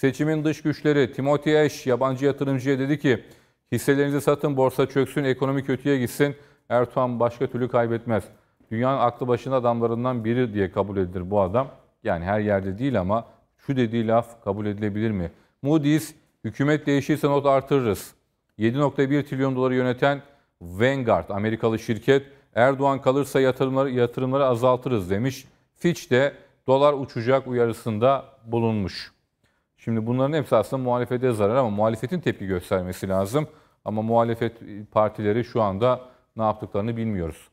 Seçimin dış güçleri Timothy Ash yabancı yatırımcıya dedi ki hisselerinizi satın borsa çöksün ekonomi kötüye gitsin Erdoğan başka türlü kaybetmez. Dünyanın aklı başında adamlarından biri diye kabul edilir bu adam. Yani her yerde değil ama şu dediği laf kabul edilebilir mi? Moody's hükümet değişirse not artırırız. 7.1 trilyon doları yöneten Vanguard Amerikalı şirket Erdoğan kalırsa yatırımları, yatırımları azaltırız demiş. Fitch de dolar uçacak uyarısında bulunmuş. Şimdi bunların hepsi aslında muhalefete zarar ama muhalefetin tepki göstermesi lazım. Ama muhalefet partileri şu anda ne yaptıklarını bilmiyoruz.